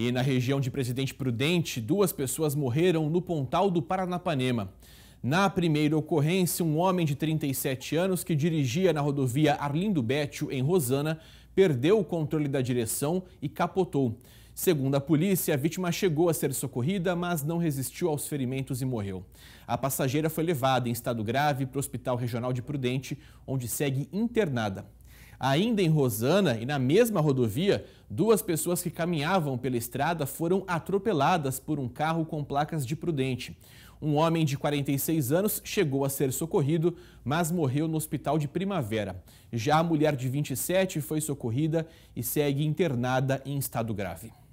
E na região de Presidente Prudente, duas pessoas morreram no Pontal do Paranapanema. Na primeira ocorrência, um homem de 37 anos que dirigia na rodovia Arlindo Bétio, em Rosana, perdeu o controle da direção e capotou. Segundo a polícia, a vítima chegou a ser socorrida, mas não resistiu aos ferimentos e morreu. A passageira foi levada em estado grave para o Hospital Regional de Prudente, onde segue internada. Ainda em Rosana e na mesma rodovia, duas pessoas que caminhavam pela estrada foram atropeladas por um carro com placas de Prudente. Um homem de 46 anos chegou a ser socorrido, mas morreu no hospital de Primavera. Já a mulher de 27 foi socorrida e segue internada em estado grave.